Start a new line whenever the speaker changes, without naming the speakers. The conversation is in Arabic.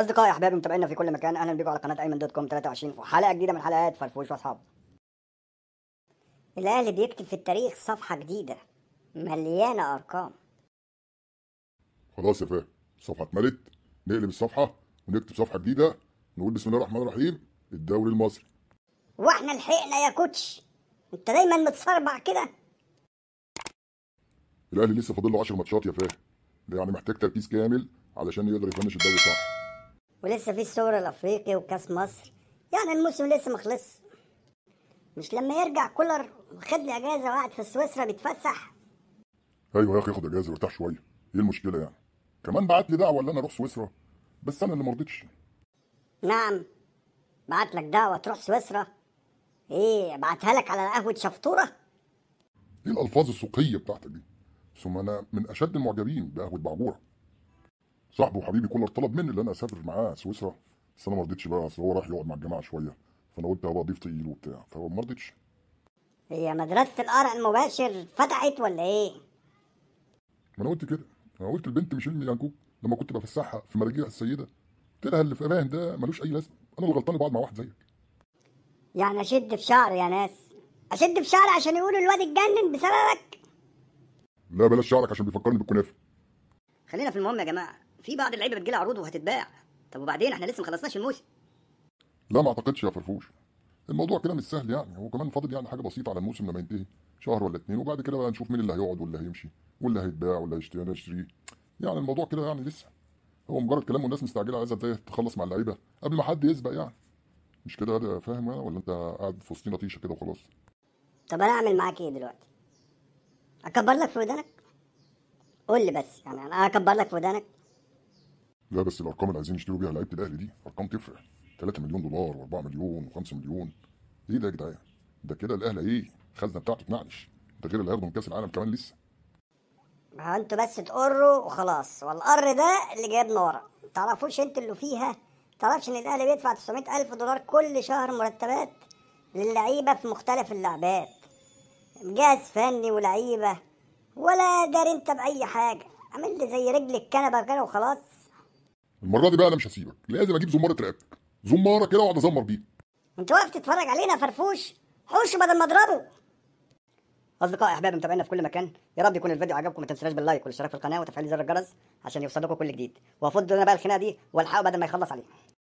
اصدقائي احبابي متابعينا في كل مكان اهلا بكم على قناه ايمن دوت كوم 23 وحلقه جديده من حلقات فرفوش واصحاب الاهلي بيكتب في التاريخ صفحه جديده مليانه ارقام
خلاص يا فهد الصفحه اتملت نقلب الصفحه ونكتب صفحه جديده نقول بسم الله الرحمن الرحيم الدوري المصري
واحنا لحقنا يا كوتش انت دايما متصربع كده
الاهلي لسه فاضل له 10 ماتشات يا فهد يعني محتاج تركيز كامل علشان يقدر يفنش الدوري صح
ولسه في السوبر الافريقي وكاس مصر يعني الموسم لسه ما خلصش مش لما يرجع كولر واخد لي اجازه وقعد في سويسرا بيتفسح
ايوه يا اخي خد اجازه وارتاح شويه ايه المشكله يعني كمان بعت لي دعوه ان انا اروح سويسرا بس انا اللي ما رضيتش
نعم بعت لك دعوه تروح سويسرا ايه بعتها لك على قهوه شفطوره
ايه الالفاظ السوقيه بتاعتك دي ثم انا من اشد المعجبين بقهوه بعبوره صاحبه وحبيبي كولر طلب مني ان انا اسافر معاه سويسرا بس انا ما رضيتش بقى اصل هو راح يقعد مع الجماعه شويه فانا قلت هبقى ضيف تقيل وبتاع فهو ما رضيتش
هي مدرسه القرع المباشر فتحت ولا ايه؟
ما انا قلت كده انا قلت البنت ميشيل يانكوك لما كنت بفسحها في مراجيع السيده قلت لها اللي فاهم ده ملوش اي لازمه انا اللي غلطان بقعد مع واحد زيك
يعني اشد في شعري يا ناس اشد في شعري عشان يقولوا الواد اتجنن بسببك
لا بلاش شعرك عشان بيفكرني بالكنافه
خلينا في المهم يا جماعه في بعض اللعيبه بتجي لها عروض وهتتباع طب وبعدين احنا لسه ما خلصناش
الموسم لا ما اعتقدش يا فرفوش الموضوع كده مش سهل يعني هو كمان فاضل يعني حاجه بسيطه على الموسم لما ينتهي شهر ولا اتنين وبعد كده بقى نشوف مين اللي هيقعد واللي هيمشي واللي هيتباع واللي هيشتري ولا هيشتريه يعني الموضوع كده يعني لسه هو مجرد كلام والناس مستعجله عايزه تخلص مع اللعيبه قبل ما حد يسبق يعني مش كده يا فاهم انا يعني، ولا انت قاعد في وسطينا طيشه كده وخلاص
طب انا اعمل معاك ايه دلوقتي اكبر لك في ودانك قول لي بس يعني انا اكبر لك في ودانك
لا بس الارقام اللي عايزين يشتروا بيها لعيبه الاهلي دي ارقام تفرق 3 مليون دولار و4 مليون و5 مليون ايه ده يا جدعان ده كده الاهلي ايه الخزنه بتاعته تنعش ده غير اللي هياخده من كاس العالم كمان لسه
ها انتوا بس تقروا وخلاص والقر ده اللي جايبنا ورا تعرفوش انت اللي فيها تعرفش ان الاهلي بيدفع 900 الف دولار كل شهر مرتبات للعيبه في مختلف اللعبات جهاز فني ولعيبه ولا داري انت باي حاجه عامل لي زي رجل الكنبه كده وخلاص
المره دي بقى انا مش هسيبك لازم اجيب زماره رقبتك زماره كده واقعد ازمر بيها
انت واقف تتفرج علينا فرفوش حوش بدل ما اضربه اصدقائي احبابي متابعينا في كل مكان يا رب يكون الفيديو عجبكم ما تنسوش باللايك والاشتراك في القناه وتفعيل زر الجرس عشان يوصلكم كل جديد وافضل انا بقى الخناقه دي والحقوا بدل ما يخلص علينا